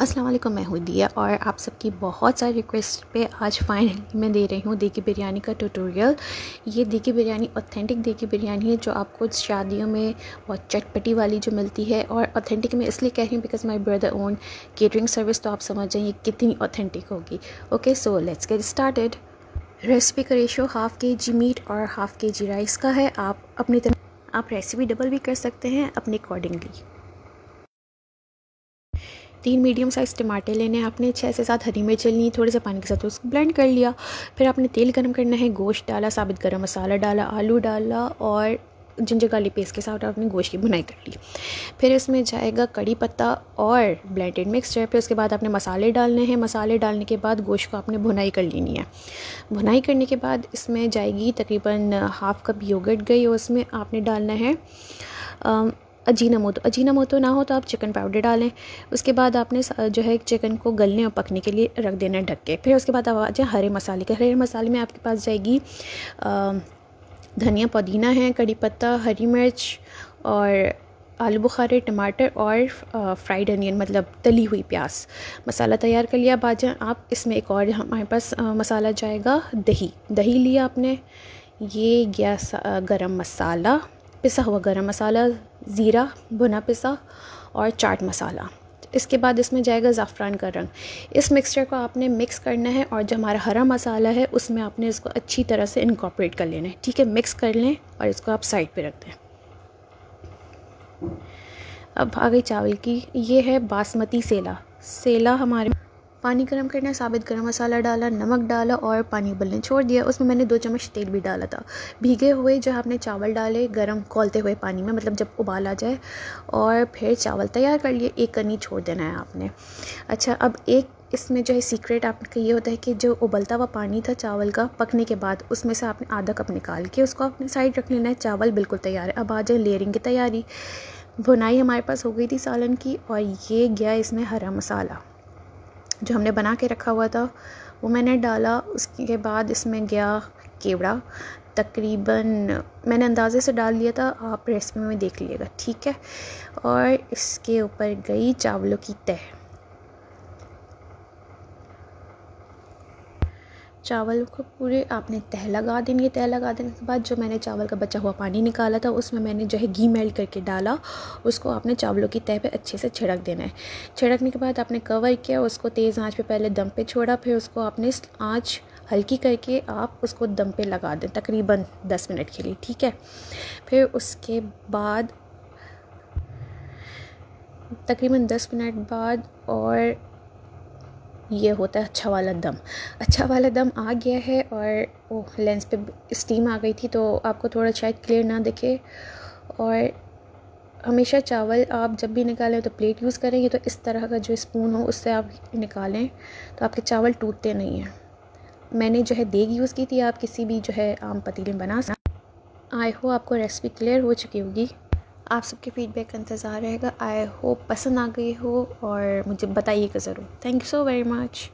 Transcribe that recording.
अस्सलाम वालेकुम मैं हूँ दिया और आप सबकी बहुत सारी रिक्वेस्ट पे आज फाइनली मैं दे रही हूँ देगी बिरयानी का ट्यूटोरियल ये देगी बिरयानी ऑथेंटिक देगी बिरयानी है जो आपको शादियों में बहुत चटपटी वाली जो मिलती है और ऑथेंटिक मैं इसलिए कह रही हूँ because my brother own catering service तो आप समझ ये कितनी ऑथेंटिक होगी okay so let's get started recipe का ratio half K G meet और हाफ़ के जी राइस का है आप अपनी तरफ आप रेसिपी डबल भी कर सकते हैं अपने अकॉर्डिंगली तीन मीडियम साइज़ टमाटर लेने हैं आपने छः से सात हरी मिर्च ली थोड़े से पानी के साथ उसको ब्लेंड कर लिया फिर आपने तेल गर्म करना है गोश्त डाला साबित गर्म मसाला डाला आलू डाला और जिंजर गार्लिक पेस्ट के साथ आपने गोश्त की बुनाई कर ली फिर इसमें जाएगा कड़ी पत्ता और ब्लेंडेड मिक्सचर फिर उसके बाद आपने मसाले डालने हैं मसाले डालने के बाद गोश्त को आपने भुनाई कर लेनी है भुनाई करने के बाद इसमें जाएगी तकरीबन हाफ़ कप योगर्ट गई और उसमें आपने डालना है अजीना मोतो अजीना मोतो ना हो तो आप चिकन पाउडर डालें उसके बाद आपने जो है चिकन को गलने और पकने के लिए रख देना ढक के फिर उसके बाद आ जाए हरे मसाले के हरे मसाले में आपके पास जाएगी धनिया पुदीना है कड़ी पत्ता हरी मिर्च और आलू बुखारे टमाटर और फ्राइड अनियन मतलब तली हुई प्याज मसाला तैयार कर लिया बाजें आप इसमें एक और हमारे पास मसाला जाएगा दही दही लिया आपने ये गया गरम मसाला पिसा हुआ गरम मसाला ज़ीरा भुना पिसा और चाट मसाला इसके बाद इसमें जाएगा ज़ाफ़रान का रंग इस मिक्सचर को आपने मिक्स करना है और जो हमारा हरा मसाला है उसमें आपने इसको अच्छी तरह से इनकॉपरेट कर लेना है ठीक है मिक्स कर लें और इसको आप साइड पे रख दें अब आ गई चावल की ये है बासमती सेला सेला हमारे पानी गर्म करना है साबित गर्म मसाला डाला नमक डाला और पानी उबलने छोड़ दिया उसमें मैंने दो चम्मच तेल भी डाला था भीगे हुए जो आपने चावल डाले गर्म खोलते हुए पानी में मतलब जब उबाल आ जाए और फिर चावल तैयार कर लिए एक कनी छोड़ देना है आपने अच्छा अब एक इसमें जो है सीक्रेट आपका ये होता है कि जो उबलता हुआ पानी था चावल का पकने के बाद उसमें से आपने आधा कप निकाल के उसको आपने साइड रख लेना है चावल बिल्कुल तैयार है अब आ जाए लेयरिंग की तैयारी भुनाई हमारे पास हो गई थी सालन की और ये गया इसमें हरा मसाला जो हमने बना के रखा हुआ था वो मैंने डाला उसके बाद इसमें गया केवड़ा तकरीबन मैंने अंदाज़े से डाल लिया था आप रेसिपी में देख लीजिएगा ठीक है और इसके ऊपर गई चावलों की तह चावल को पूरे आपने तह लगा देंगे है तह लगा देने के बाद जो मैंने चावल का बचा हुआ पानी निकाला था उसमें मैंने जो है घी मेल्ट करके डाला उसको आपने चावलों की तह पे अच्छे से छिड़क देना है छिड़कने के बाद आपने कवर किया उसको तेज़ आँच पर पहले दम पे छोड़ा फिर उसको आपने आँच हल्की करके आप उसको दम पर लगा दें तकरीबन दस मिनट के लिए ठीक है फिर उसके बाद तकरीबन दस मिनट बाद और ये होता है अच्छा वाला दम अच्छा वाला दम आ गया है और ओ लेंस पे स्टीम आ गई थी तो आपको थोड़ा शायद क्लियर ना दिखे और हमेशा चावल आप जब भी निकालें तो प्लेट यूज़ करें ये तो इस तरह का जो स्पून हो उससे आप निकालें तो आपके चावल टूटते नहीं हैं मैंने जो है देग यूज़ की थी आप किसी भी जो है आम पतीले में बना सकते आई हो आपको रेसिपी क्लियर हो चुकी होगी आप सबके फीडबैक का इंतज़ार रहेगा आई होप पसंद आ गई हो और मुझे बताइएगा ज़रूर thank you so very much